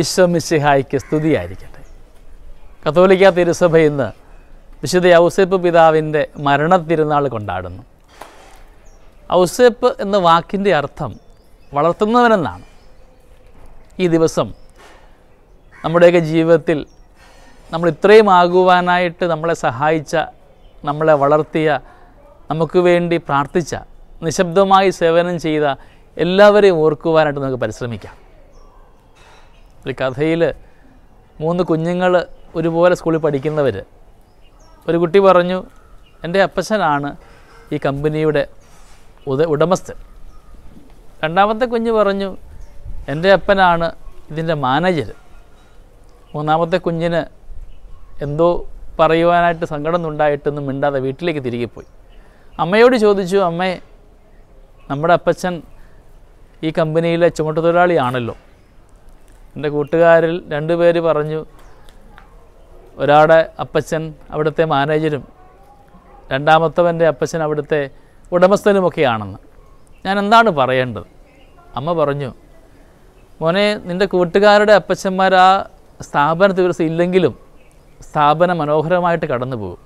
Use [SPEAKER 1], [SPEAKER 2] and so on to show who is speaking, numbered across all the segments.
[SPEAKER 1] ഈശ്വമിശിഹായ്ക്ക് സ്തുതിയായിരിക്കട്ടെ കത്തോലിക്ക തിരുസഭ ഇന്ന് വിശുദ്ധ ഔസേപ്പ് പിതാവിൻ്റെ തിരുനാൾ കൊണ്ടാടുന്നു ഔസേപ്പ് എന്ന വാക്കിൻ്റെ അർത്ഥം വളർത്തുന്നവനെന്നാണ് ഈ ദിവസം നമ്മുടെയൊക്കെ ജീവിതത്തിൽ നമ്മൾ ഇത്രയും ആകുവാനായിട്ട് നമ്മളെ സഹായിച്ച നമ്മളെ വളർത്തിയ നമുക്ക് വേണ്ടി പ്രാർത്ഥിച്ച നിശബ്ദമായി സേവനം ചെയ്ത എല്ലാവരെയും ഓർക്കുവാനായിട്ട് നമുക്ക് പരിശ്രമിക്കാം ഒരു കഥയിൽ മൂന്ന് കുഞ്ഞുങ്ങൾ ഒരുപോലെ സ്കൂളിൽ പഠിക്കുന്നവർ ഒരു കുട്ടി പറഞ്ഞു എൻ്റെ അപ്പച്ചനാണ് ഈ കമ്പനിയുടെ ഉദ ഉടമസ്ഥൻ രണ്ടാമത്തെ കുഞ്ഞ് പറഞ്ഞു എൻ്റെ അപ്പനാണ് ഇതിൻ്റെ മാനേജർ മൂന്നാമത്തെ കുഞ്ഞിന് എന്തോ പറയുവാനായിട്ട് സങ്കടം ഉണ്ടായിട്ടൊന്നും മിണ്ടാതെ വീട്ടിലേക്ക് തിരികെ പോയി അമ്മയോട് ചോദിച്ചു അമ്മേ നമ്മുടെ അപ്പച്ചൻ ഈ കമ്പനിയിലെ ചുമട്ടുതൊഴിലാളിയാണല്ലോ എൻ്റെ കൂട്ടുകാരിൽ പേര് പറഞ്ഞു ഒരാളുടെ അപ്പച്ചൻ അവിടുത്തെ മാനേജരും രണ്ടാമത്തവൻ്റെ അപ്പച്ചൻ അവിടുത്തെ ഉടമസ്ഥനുമൊക്കെയാണെന്ന് ഞാൻ എന്താണ് പറയേണ്ടത് അമ്മ പറഞ്ഞു മോനെ നിൻ്റെ കൂട്ടുകാരുടെ അപ്പച്ചന്മാർ ആ സ്ഥാപനത്തിൽ ദിവസം ഇല്ലെങ്കിലും സ്ഥാപനം മനോഹരമായിട്ട് കടന്നു പോകും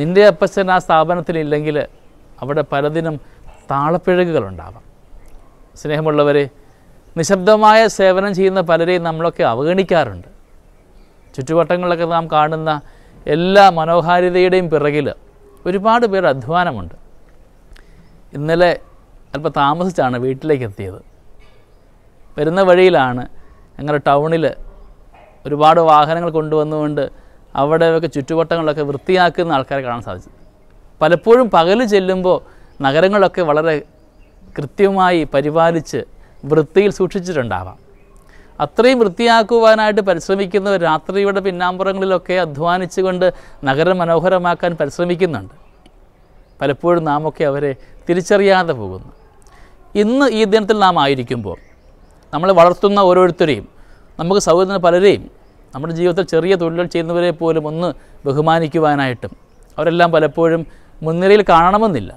[SPEAKER 1] നിൻ്റെ അപ്പച്ചൻ ആ സ്ഥാപനത്തിലില്ലെങ്കിൽ അവിടെ പലതിനും താളപ്പിഴകുകളുണ്ടാവാം സ്നേഹമുള്ളവരെ നിശബ്ദമായ സേവനം ചെയ്യുന്ന പലരെയും നമ്മളൊക്കെ അവഗണിക്കാറുണ്ട് ചുറ്റുവട്ടങ്ങളിലൊക്കെ നാം കാണുന്ന എല്ലാ മനോഹാരിതയുടെയും പിറകിൽ ഒരുപാട് പേർ അധ്വാനമുണ്ട് ഇന്നലെ അല്പം താമസിച്ചാണ് വീട്ടിലേക്ക് എത്തിയത് വരുന്ന വഴിയിലാണ് ഞങ്ങളുടെ ടൗണിൽ ഒരുപാട് വാഹനങ്ങൾ കൊണ്ടുവന്നുകൊണ്ട് അവിടെയൊക്കെ ചുറ്റുവട്ടങ്ങളൊക്കെ വൃത്തിയാക്കുന്ന ആൾക്കാരെ കാണാൻ സാധിച്ചു പലപ്പോഴും പകൽ ചെല്ലുമ്പോൾ നഗരങ്ങളൊക്കെ വളരെ കൃത്യമായി പരിപാലിച്ച് വൃത്തിയിൽ സൂക്ഷിച്ചിട്ടുണ്ടാവാം അത്രയും വൃത്തിയാക്കുവാനായിട്ട് പരിശ്രമിക്കുന്നവർ രാത്രിയുടെ പിന്നാമ്പുറങ്ങളിലൊക്കെ അധ്വാനിച്ചുകൊണ്ട് നഗരം മനോഹരമാക്കാൻ പരിശ്രമിക്കുന്നുണ്ട് പലപ്പോഴും നാം ഒക്കെ അവരെ തിരിച്ചറിയാതെ പോകുന്നു ഇന്ന് ഈ ദിനത്തിൽ നാം ആയിരിക്കുമ്പോൾ നമ്മൾ വളർത്തുന്ന ഓരോരുത്തരെയും നമുക്ക് സൗഹൃദം പലരെയും നമ്മുടെ ജീവിതത്തിൽ ചെറിയ തൊഴിലുകൾ ചെയ്യുന്നവരെ പോലും ഒന്ന് ബഹുമാനിക്കുവാനായിട്ടും അവരെല്ലാം പലപ്പോഴും മുൻനിരയിൽ കാണണമെന്നില്ല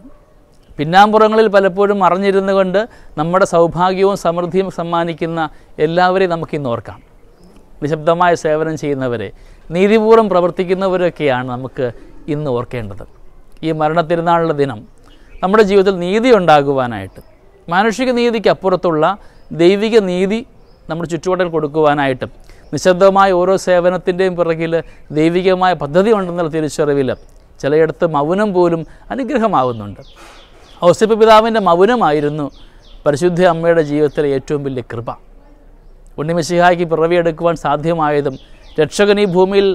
[SPEAKER 1] പിന്നാമ്പുറങ്ങളിൽ പലപ്പോഴും അറിഞ്ഞിരുന്നു കൊണ്ട് നമ്മുടെ സൗഭാഗ്യവും സമൃദ്ധിയും സമ്മാനിക്കുന്ന എല്ലാവരെയും നമുക്കിന്ന് ഓർക്കാം നിശബ്ദമായ സേവനം ചെയ്യുന്നവരെ നീതിപൂർവ്വം പ്രവർത്തിക്കുന്നവരൊക്കെയാണ് നമുക്ക് ഇന്ന് ഓർക്കേണ്ടത് ഈ മരണത്തിരുന്നാളുടെ ദിനം നമ്മുടെ ജീവിതത്തിൽ നീതി ഉണ്ടാകുവാനായിട്ട് മാനുഷിക നീതിക്ക് അപ്പുറത്തുള്ള ദൈവിക നീതി നമ്മുടെ ചുറ്റുപാടിൽ കൊടുക്കുവാനായിട്ടും നിശബ്ദമായ ഓരോ സേവനത്തിൻ്റെയും പിറകിൽ ദൈവികമായ പദ്ധതി ഉണ്ടെന്നുള്ള തിരിച്ചറിവിൽ ചിലയിടത്ത് മൗനം പോലും അനുഗ്രഹമാവുന്നുണ്ട് ഔസഫ് പിതാവിൻ്റെ മൗനമായിരുന്നു പരിശുദ്ധ അമ്മയുടെ ജീവിതത്തിലെ ഏറ്റവും വലിയ കൃപ ഉണ്ണിമിശിഹായ്ക്ക് പിറവിയെടുക്കുവാൻ സാധ്യമായതും രക്ഷകൻ ഈ ഭൂമിയിൽ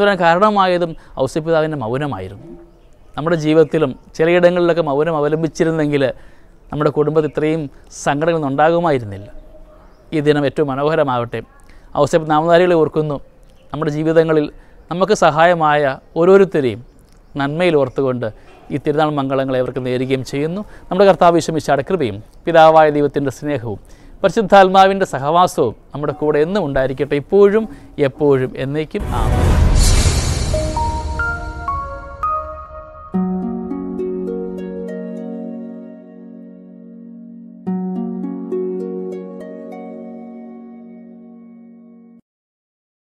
[SPEAKER 1] വരാൻ കാരണമായതും ഔസഫ് പിതാവിൻ്റെ മൗനമായിരുന്നു നമ്മുടെ ജീവിതത്തിലും ചിലയിടങ്ങളിലൊക്കെ മൗനം അവലംബിച്ചിരുന്നെങ്കിൽ നമ്മുടെ കുടുംബത്തിൽ ഇത്രയും സങ്കടങ്ങളൊന്നും ഉണ്ടാകുമായിരുന്നില്ല ഈ ദിനം ഏറ്റവും മനോഹരമാവട്ടെ ഔസഫ് നാമധാരികളെ ഓർക്കുന്നു നമ്മുടെ ജീവിതങ്ങളിൽ നമുക്ക് സഹായമായ ഓരോരുത്തരെയും നന്മയിൽ ഓർത്തുകൊണ്ട് ഈ തിരുനാൾ മംഗളങ്ങളെ അവർക്ക് നേരുകയും ചെയ്യുന്നു നമ്മുടെ കർത്താവ് വിശ്വമിച്ചാട് കൃപയും പിതാവായ ദൈവത്തിൻ്റെ സ്നേഹവും പരിശുദ്ധാത്മാവിൻ്റെ സഹവാസവും നമ്മുടെ കൂടെ എന്നും ഉണ്ടായിരിക്കട്ടെ ഇപ്പോഴും എപ്പോഴും എന്നേക്കും ആ